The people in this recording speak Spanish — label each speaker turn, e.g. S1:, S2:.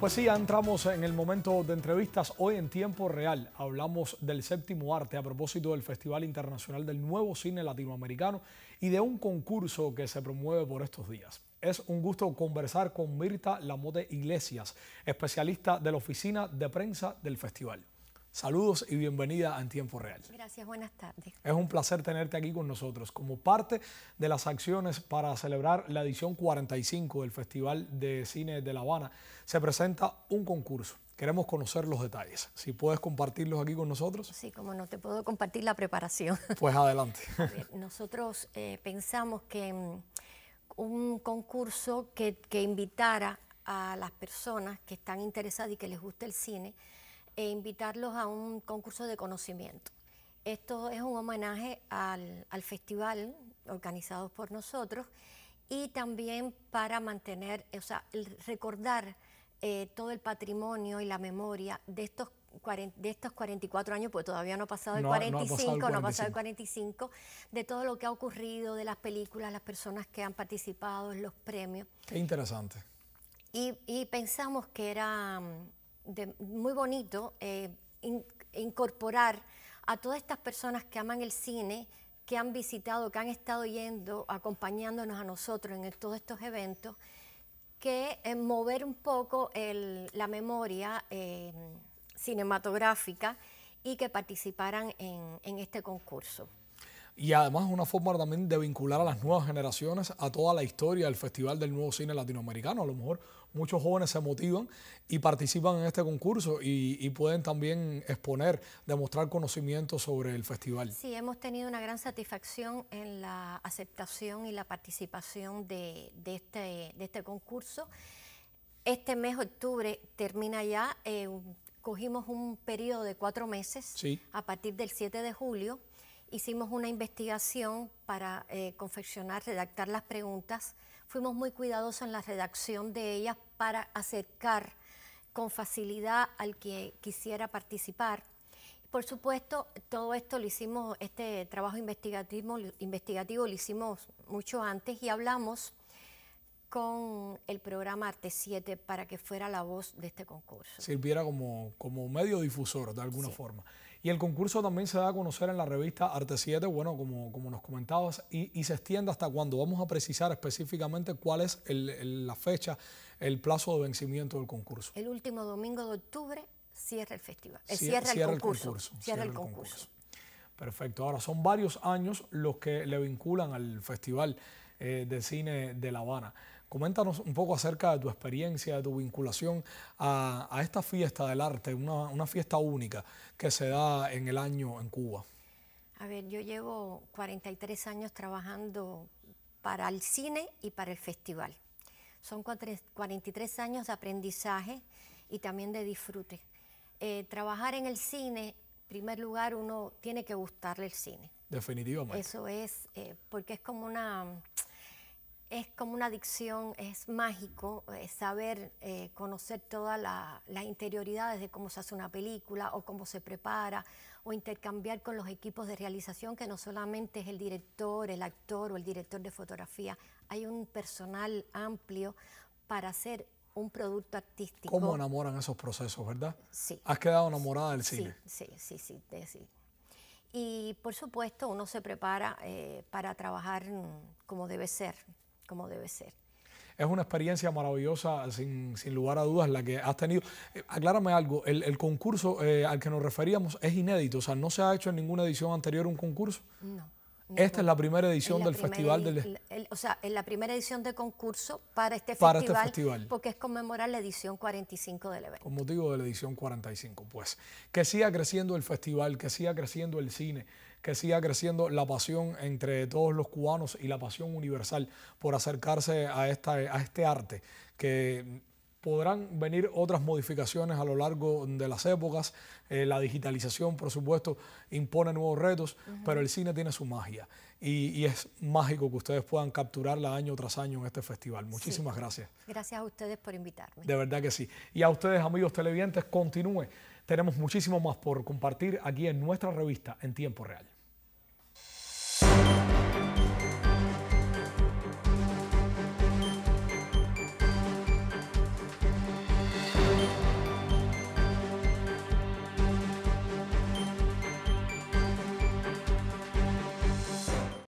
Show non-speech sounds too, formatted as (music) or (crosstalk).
S1: Pues sí, entramos en el momento de entrevistas. Hoy en tiempo real hablamos del séptimo arte a propósito del Festival Internacional del Nuevo Cine Latinoamericano y de un concurso que se promueve por estos días. Es un gusto conversar con Mirta Lamote Iglesias, especialista de la oficina de prensa del festival. Saludos y bienvenida a En Tiempo Real.
S2: Gracias, buenas tardes.
S1: Es un placer tenerte aquí con nosotros como parte de las acciones para celebrar la edición 45 del Festival de Cine de La Habana. Se presenta un concurso. Queremos conocer los detalles. Si puedes compartirlos aquí con nosotros. Sí,
S2: como no te puedo compartir la preparación. (laughs)
S1: Pues adelante.
S2: nosotros eh, pensamos que mm, un concurso que, que invitara a las personas que están interesadas y que les gusta el cine, e invitarlos a un concurso de conocimiento. Esto es un homenaje al, festival organizado por nosotros y también para mantener, o sea, recordar eh, todo el patrimonio y la memoria de estos, de estos 44 años, pues todavía no ha pasado el 45, no ha pasado el 45. de todo lo que ha ocurrido, de las películas, las personas que han participado, los premios. Qué
S1: interesante.
S2: y pensamos que era muy bonito eh, incorporar a todas estas personas que aman el cine, que han visitado, que han estado yendo, acompañándonos a nosotros en todos estos eventos, que eh, mover un poco la memoria eh, cinematográfica y que participaran en este concurso
S1: y además una forma también de vincular a las nuevas generaciones a toda la historia del Festival del Nuevo Cine Latinoamericano. A lo mejor muchos jóvenes se motivan y participan en este concurso y, pueden también exponer, demostrar conocimiento sobre el festival. Sí,
S2: hemos tenido una gran satisfacción en la aceptación y la participación de, este, este, concurso. Este mes, de octubre, termina ya. Eh, cogimos un periodo de cuatro meses a partir del 7 de julio hicimos una investigación para eh, confeccionar, redactar las preguntas. Fuimos muy cuidadosos en la redacción de ellas para acercar con facilidad al que quisiera participar. Por supuesto, todo esto lo hicimos, este trabajo investigativo, investigativo lo hicimos mucho antes y hablamos con el programa Arte 7 para que fuera la voz de este concurso.
S1: Sirviera como, como medio difusor de alguna forma. Y el concurso también se da a conocer en la revista Arte 7, bueno, como, como nos comentabas, y, se extiende hasta cuándo. Vamos a precisar específicamente cuál es la fecha, el plazo de vencimiento del concurso.
S2: El último domingo de octubre cierra el festival. Eh, cierra, el concurso. cierra, el concurso.
S1: Perfecto. Ahora, son varios años los que le vinculan al Festival eh, de Cine de La Habana. Coméntanos un poco acerca de tu experiencia, de tu vinculación a, esta fiesta del arte, una, fiesta única que se da en el año en Cuba.
S2: A ver, yo llevo 43 años trabajando para el cine y para el festival. Son 43 años de aprendizaje y también de disfrute. Eh, trabajar en el cine, en primer lugar, uno tiene que gustarle el cine.
S1: Definitivamente. Eso
S2: es, eh, porque es como una es como una adicción, es mágico eh, saber eh, conocer todas las interioridades de cómo se hace una película o cómo se prepara o intercambiar con los equipos de realización que no solamente es el director, el actor o el director de fotografía, hay un personal amplio para hacer un producto artístico. ¿Cómo enamoran
S1: esos procesos, verdad? Sí. ¿Has quedado enamorada del cine?
S2: Sí, sí, sí, sí. Y por supuesto uno se prepara eh, para trabajar como debe ser como debe ser.
S1: Es una experiencia maravillosa, sin, lugar a dudas, la que has tenido. Eh, aclárame algo, el, concurso eh, al que nos referíamos es inédito, o sea, no se ha hecho en ninguna edición anterior un concurso. No. Esta es la primera edición del festival del...
S2: o sea, es la primera edición de concurso para, este, este festival, porque es conmemorar la edición 45 del evento.
S1: Con motivo de la edición 45, pues. Que siga creciendo el festival, que siga creciendo el cine, que siga creciendo la pasión entre todos los cubanos y la pasión universal por acercarse a, esta, a este arte que podrán venir otras modificaciones a lo largo de las épocas. Eh, la digitalización, por supuesto, impone nuevos retos, pero el cine tiene su magia. Y, es mágico que ustedes puedan capturarla año tras año en este festival. Muchísimas gracias.
S2: Gracias a ustedes por invitarme.
S1: De verdad que sí. Y a ustedes, amigos televidentes, continúe. Tenemos muchísimo más por compartir aquí en nuestra revista en tiempo real.